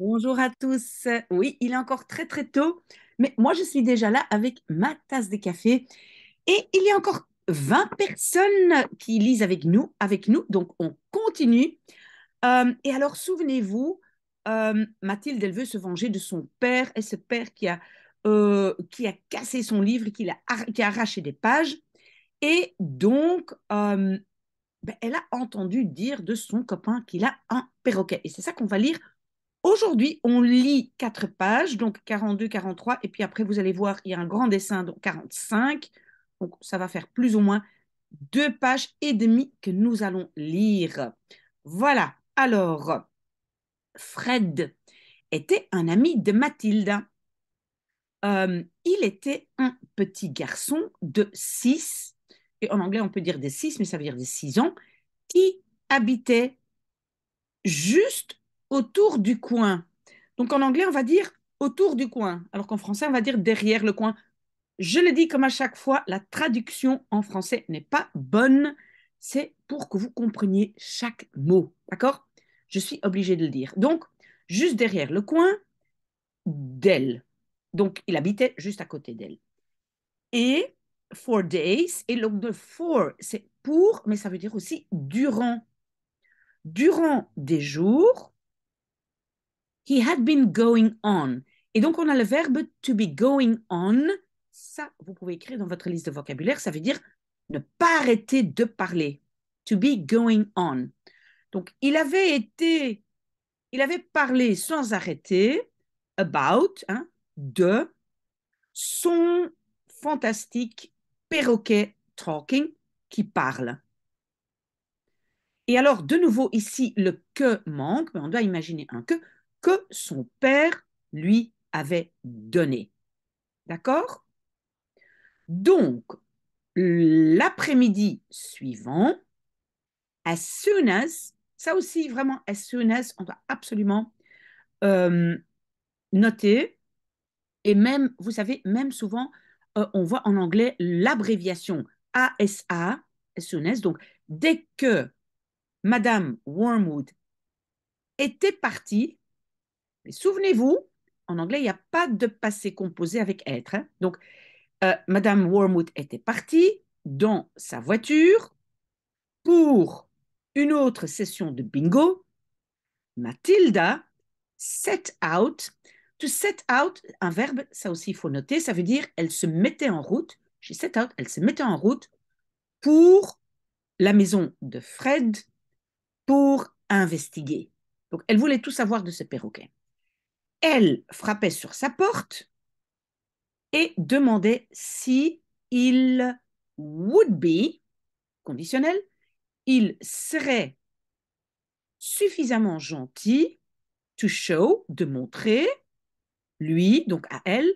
Bonjour à tous. Oui, il est encore très très tôt, mais moi je suis déjà là avec ma tasse de café et il y a encore 20 personnes qui lisent avec nous, avec nous, donc on continue. Euh, et alors souvenez-vous, euh, Mathilde, elle veut se venger de son père et ce père qui a, euh, qui a cassé son livre, qui, a, arraché des pages. Et donc, ben, elle a entendu dire de son copain qu'il a un perroquet. Et c'est ça qu'on va lire Aujourd'hui, on lit quatre pages, donc 42, 43, et puis après, vous allez voir, il y a un grand dessin, donc 45. Donc, ça va faire plus ou moins deux pages et demie que nous allons lire. Voilà. Alors, Fred était un ami de Mathilde. Euh, il était un petit garçon de 6, et en anglais on peut dire des 6, mais ça veut dire des 6 ans, qui habitait juste autour du coin. Donc en anglais, on va dire autour du coin, alors qu'en français, on va dire derrière le coin. Je le dis comme à chaque fois, la traduction en français n'est pas bonne. C'est pour que vous compreniez chaque mot. D'accord Je suis obligée de le dire. Donc, juste derrière le coin d'elle. Donc, il habitait juste à côté d'elle. Et for days, et donc de for, c'est pour, mais ça veut dire aussi durant. Durant des jours, He had been going on. Et donc, on a le verbe to be going on. Ça, vous pouvez écrire dans votre liste de vocabulaire. Ça veut dire ne pas arrêter de parler. To be going on. Donc, il avait été, il avait parlé sans arrêter about, hein, de son fantastique perroquet talking qui parle. Et alors, de nouveau, ici, le que manque, mais on doit imaginer un que que son père lui avait donné. D'accord Donc, l'après-midi suivant, as soon as, ça aussi vraiment as soon as, on doit absolument euh, noter, et même, vous savez, même souvent, euh, on voit en anglais l'abréviation ASA, as soon as, donc dès que Madame Wormwood était partie, Souvenez-vous, en anglais, il n'y a pas de passé composé avec être. Hein. Donc, euh, Madame Wormwood était partie dans sa voiture pour une autre session de bingo. Mathilda set out. To set out, un verbe, ça aussi il faut noter, ça veut dire elle se mettait en route. She set out, elle se mettait en route pour la maison de Fred pour investiguer. Donc, elle voulait tout savoir de ce perroquet elle frappait sur sa porte et demandait si il would be, conditionnel, il serait suffisamment gentil to show, de montrer, lui, donc à elle,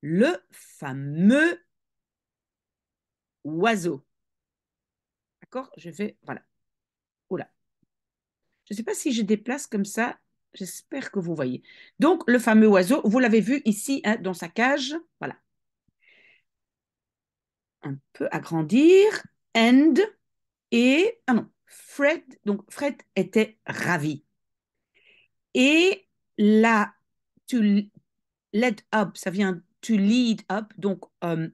le fameux oiseau. D'accord Je vais, voilà. là Je ne sais pas si je déplace comme ça J'espère que vous voyez. Donc, le fameux oiseau, vous l'avez vu ici hein, dans sa cage. Voilà. Un peu agrandir. And et. Ah non, Fred. Donc, Fred était ravi. Et là, to lead up, ça vient to lead up. Donc, euh,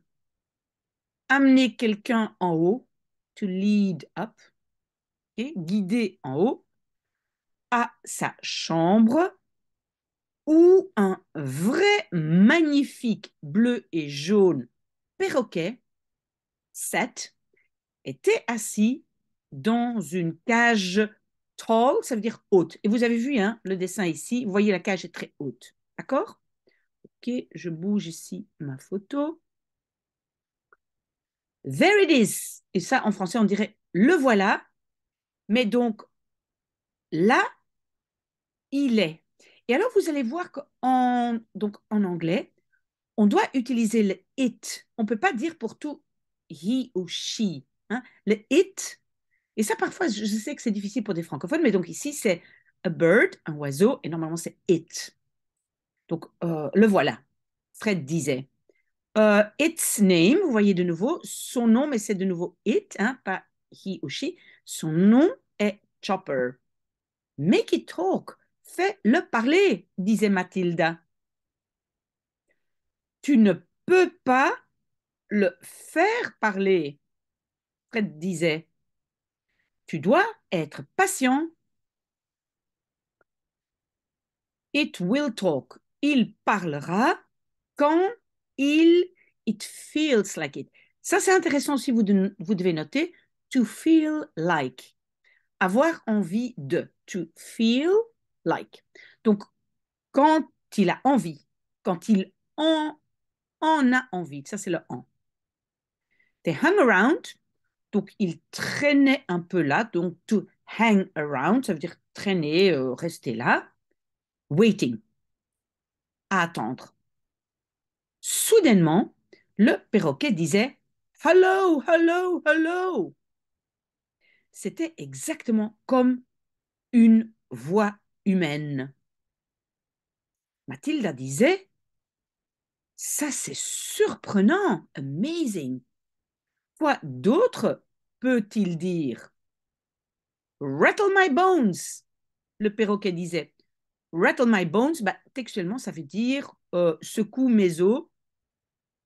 amener quelqu'un en haut. To lead up. et guider en haut à sa chambre où un vrai magnifique bleu et jaune perroquet, Seth, était assis dans une cage tall, ça veut dire haute. Et vous avez vu hein, le dessin ici, vous voyez la cage est très haute. D'accord Ok, je bouge ici ma photo. There it is. Et ça, en français, on dirait le voilà. Mais donc, là, il est. Et alors, vous allez voir qu'en donc en anglais, on doit utiliser le it. On ne peut pas dire pour tout he ou she. Hein. Le it, et ça, parfois, je sais que c'est difficile pour des francophones, mais donc ici, c'est a bird, un oiseau, et normalement, c'est it. Donc, euh, le voilà. Fred disait. Euh, its name, vous voyez de nouveau, son nom, mais c'est de nouveau it, hein, pas he ou she. Son nom est Chopper. Make it talk. Fais-le parler, disait Mathilda. Tu ne peux pas le faire parler, Fred disait. Tu dois être patient. It will talk. Il parlera quand il it feels like it. Ça, c'est intéressant si vous, vous devez noter to feel like. Avoir envie de. To feel like. Donc, quand il a envie, quand il en, en a envie, ça c'est le en. They hung around, donc il traînait un peu là, donc to hang around, ça veut dire traîner, euh, rester là, waiting, à attendre. Soudainement, le perroquet disait Hello, hello, hello. C'était exactement comme une voix humaine. Mathilda disait Ça, c'est surprenant, amazing. Quoi d'autre peut-il dire Rattle my bones le perroquet disait. Rattle my bones, bah, textuellement, ça veut dire euh, secoue mes os.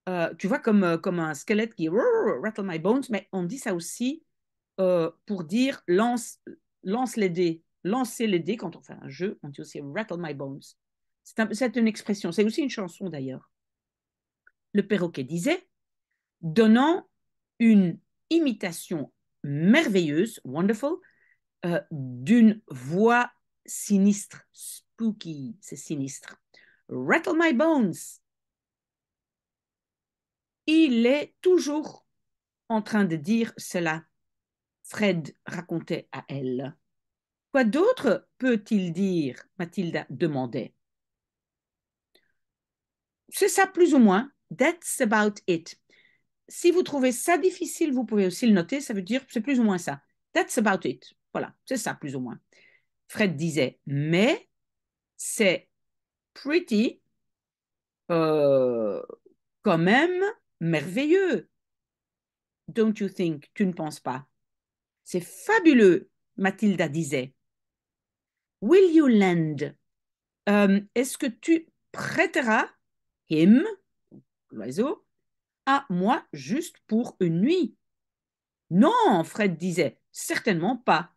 Euh, tu vois, comme, euh, comme un squelette qui rattle my bones, mais on dit ça aussi pour dire lance, lance les dés lancer les dés quand on fait un jeu, on dit aussi rattle my bones. C'est une expression, c'est aussi une chanson d'ailleurs. Le perroquet disait, donnant une imitation merveilleuse, wonderful, euh, d'une voix sinistre, spooky, c'est sinistre. Rattle my bones. Il est toujours en train de dire cela. Fred racontait à elle. Quoi d'autre peut-il dire Mathilda demandait. C'est ça plus ou moins. That's about it. Si vous trouvez ça difficile, vous pouvez aussi le noter. Ça veut dire c'est plus ou moins ça. That's about it. Voilà, c'est ça plus ou moins. Fred disait, mais c'est pretty euh, quand même merveilleux. Don't you think Tu ne penses pas C'est fabuleux, Mathilda disait. Will you lend euh, Est-ce que tu prêteras him, l'oiseau, à moi juste pour une nuit Non, Fred disait, certainement pas.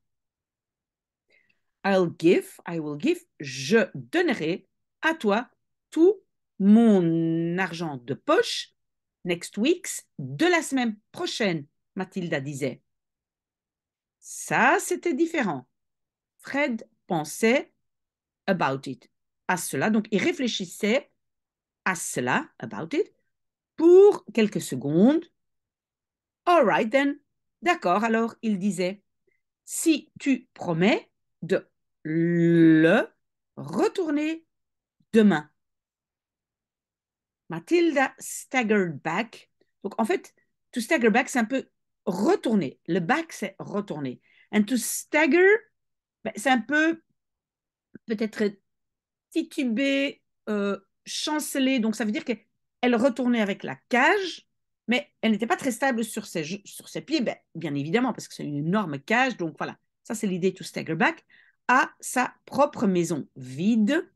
I'll give, I will give, je donnerai à toi tout mon argent de poche next week's de la semaine prochaine, Mathilda disait. Ça, c'était différent. Fred pensait about it, à cela. Donc, il réfléchissait à cela, about it, pour quelques secondes. All right then. D'accord, alors, il disait, si tu promets de le retourner demain. Mathilda staggered back. Donc, en fait, to stagger back, c'est un peu retourner. Le back, c'est retourner. And to stagger, ben, c'est un peu peut-être titubé, euh, chancelé. Donc, ça veut dire qu'elle retournait avec la cage, mais elle n'était pas très stable sur ses, pieds, ben, bien évidemment, parce que c'est une énorme cage. Donc, voilà, ça, c'est l'idée to stagger back à sa propre maison vide,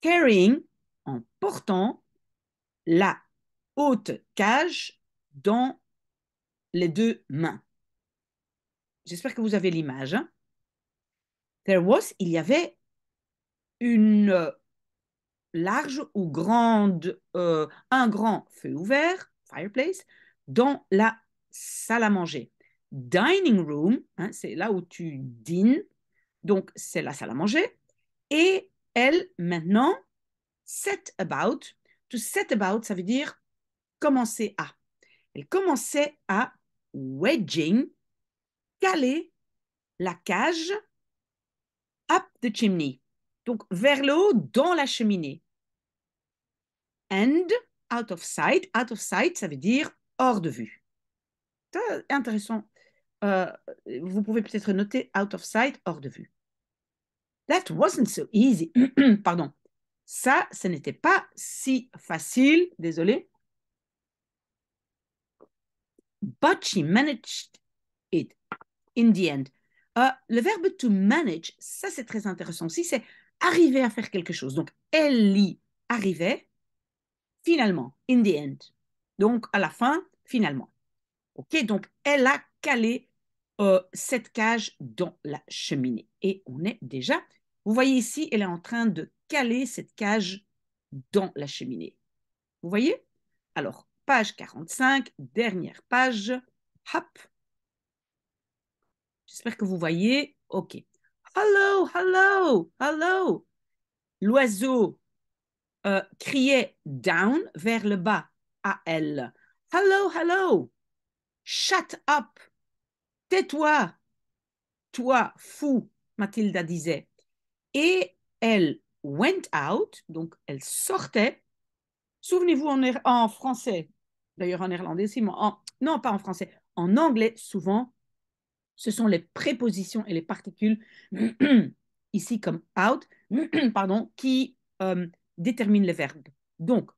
carrying, en portant la haute cage dans les deux mains. J'espère que vous avez l'image. Hein there was, il y avait une euh, large ou grande, euh, un grand feu ouvert, fireplace, dans la salle à manger. Dining room, hein, c'est là où tu dînes, donc c'est la salle à manger. Et elle, maintenant, set about. To set about, ça veut dire commencer à. Elle commençait à wedging, caler la cage up the chimney. Donc vers le haut, dans la cheminée. And out of sight. Out of sight, ça veut dire hors de vue. C'est intéressant. Euh, vous pouvez peut-être noter out of sight, hors de vue. That wasn't so easy. Pardon. Ça, ce n'était pas si facile. Désolé. But she managed it in the end. Ah, le verbe to manage, ça c'est très intéressant aussi, c'est arriver à faire quelque chose. Donc, elle y arrivait, finalement, in the end. Donc, à la fin, finalement. OK, donc elle a calé euh, cette cage dans la cheminée. Et on est déjà, vous voyez ici, elle est en train de caler cette cage dans la cheminée. Vous voyez Alors, page 45, dernière page. Hop, J'espère que vous voyez. OK. Hello, hello, hello. L'oiseau euh, criait down vers le bas à elle. Hello, hello. Shut up. Tais-toi. Toi, fou, Mathilda disait. Et elle went out, donc elle sortait. Souvenez-vous en, er-, en, français, d'ailleurs en néerlandais aussi, non pas en français, en anglais souvent, ce sont les prépositions et les particules, ici comme out, pardon, qui euh, déterminent le verbe. Donc,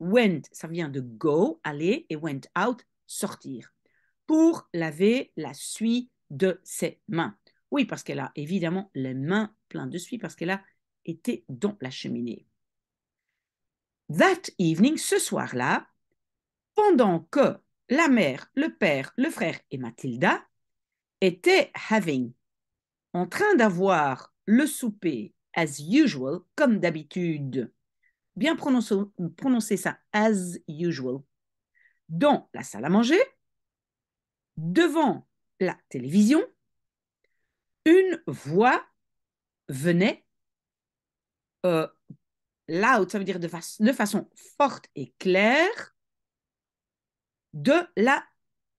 went, ça vient de go, aller, et went out, sortir, pour laver la suie de ses mains. Oui, parce qu'elle a évidemment les mains pleines de suie, parce qu'elle a été dans la cheminée. That evening, ce soir-là, pendant que la mère, le père, le frère et Mathilda était having, en train d'avoir le souper as usual, comme d'habitude. Bien prononcer, ça, as usual. Dans la salle à manger, devant la télévision, une voix venait, euh, loud, ça veut dire de, de façon forte et claire, de la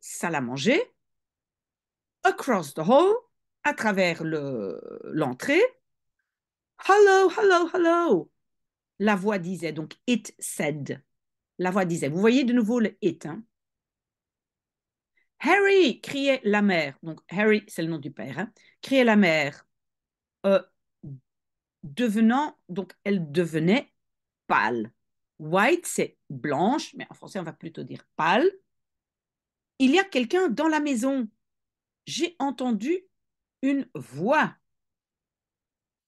salle à manger across the hall, à travers l'entrée. hello, hello, hello. La voix disait, donc it said. La voix disait, vous voyez de nouveau le it. Hein. Harry, criait la mère. Donc Harry, c'est le nom du père. Hein, criait la mère. Euh, devenant, donc elle devenait pâle. White, c'est blanche, mais en français, on va plutôt dire pâle. Il y a quelqu'un dans la maison j'ai entendu une voix.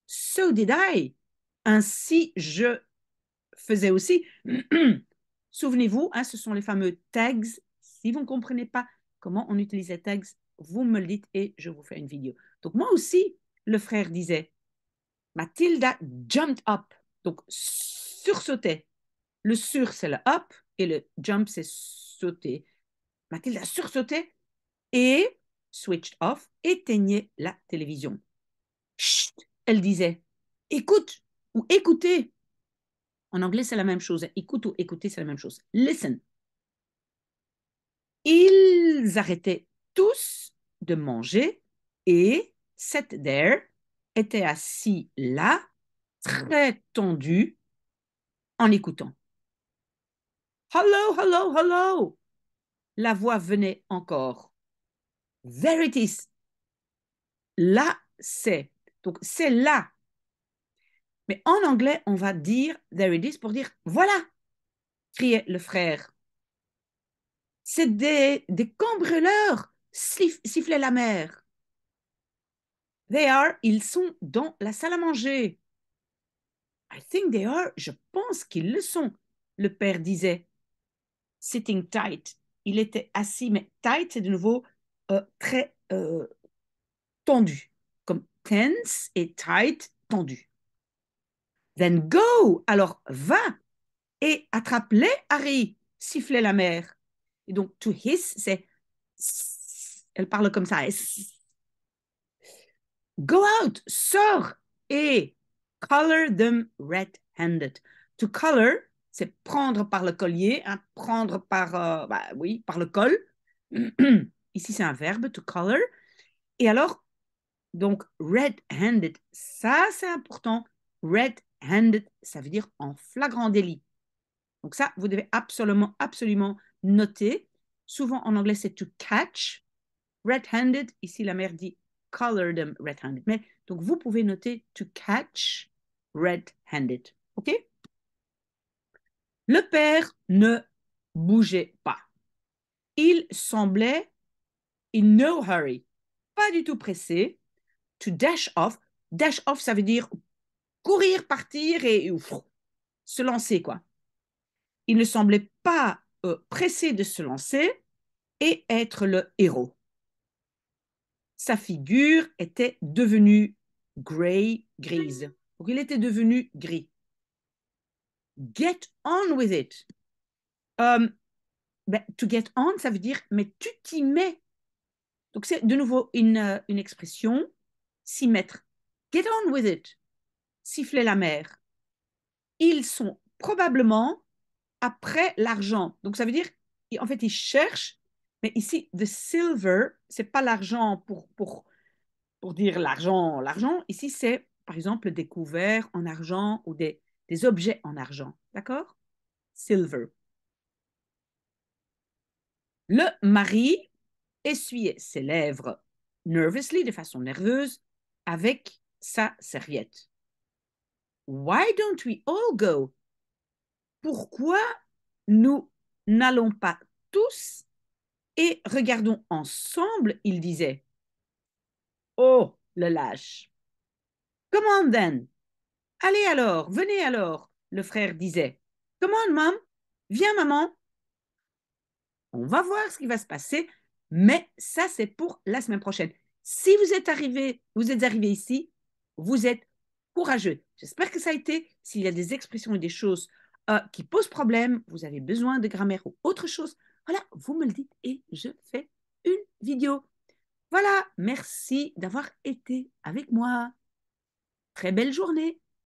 So did I. Ainsi, je faisais aussi. Souvenez-vous, hein, ce sont les fameux tags. Si vous ne comprenez pas comment on utilise tags, vous me le dites et je vous fais une vidéo. Donc moi aussi, le frère disait, Mathilda jumped up, donc sursautait. Le sur, c'est le up et le jump, c'est sauter. Mathilda sursautait et switched off, éteignez la télévision. Chut, elle disait, écoute ou écoutez. En anglais, c'est la même chose. Écoute ou écoutez, c'est la même chose. Listen. Ils arrêtaient tous de manger et sat there était assis là, très tendu, en écoutant. Hello, hello, hello. La voix venait encore. There it is. Là, c'est. Donc, c'est là. Mais en anglais, on va dire there it is pour dire voilà, criait le frère. C'est des, des cambreleurs, sifflait la mère. They are, ils sont dans la salle à manger. I think they are, je pense qu'ils le sont, le père disait. Sitting tight, il était assis, mais tight, c'est de nouveau euh, très euh, tendu, comme tense et tight, tendu. Then go, alors va et attrape-les, Harry, sifflait la mère. Et donc to hiss, c'est elle parle comme ça. Go out, sors et color them red-handed. To color, c'est prendre par le collier, hein, prendre par, euh, bah oui, par le col. Ici, c'est un verbe, to color. Et alors, donc, red-handed, ça, c'est important. Red-handed, ça veut dire en flagrant délit. Donc ça, vous devez absolument, absolument noter. Souvent, en anglais, c'est to catch. Red-handed, ici, la mère dit color them red-handed. Mais donc, vous pouvez noter to catch red-handed. OK Le père ne bougeait pas. Il semblait in no hurry, pas du tout pressé, to dash off. Dash off, ça veut dire courir, partir et, se lancer, quoi. Il ne semblait pas euh, pressé de se lancer et être le héros. Sa figure était devenue grey, grise. Donc il était devenu gris. Get on with it. Um, ben, to get on, ça veut dire, mais tu t'y mets donc c'est de nouveau une, euh, une expression, s'y mettre. Get on with it, siffler la mer. Ils sont probablement après l'argent. Donc ça veut dire, en fait, ils cherchent, mais ici, the silver, c'est pas l'argent pour, pour, pour dire l'argent, l'argent. Ici, c'est par exemple des couverts en argent ou des, des objets en argent. D'accord Silver. Le mari essuyait ses lèvres nervously, de façon nerveuse, avec sa serviette. Why don't we all go? Pourquoi nous n'allons pas tous et regardons ensemble, il disait. Oh, le lâche. on, then. Allez alors, venez alors, le frère disait. Come on, mom. Viens, maman. On va voir ce qui va se passer mais ça, c'est pour la semaine prochaine. Si vous êtes arrivé, vous êtes arrivé ici, vous êtes courageux. J'espère que ça a été. S'il y a des expressions et des choses euh, qui posent problème, vous avez besoin de grammaire ou autre chose, voilà, vous me le dites et je fais une vidéo. Voilà, merci d'avoir été avec moi. Très belle journée.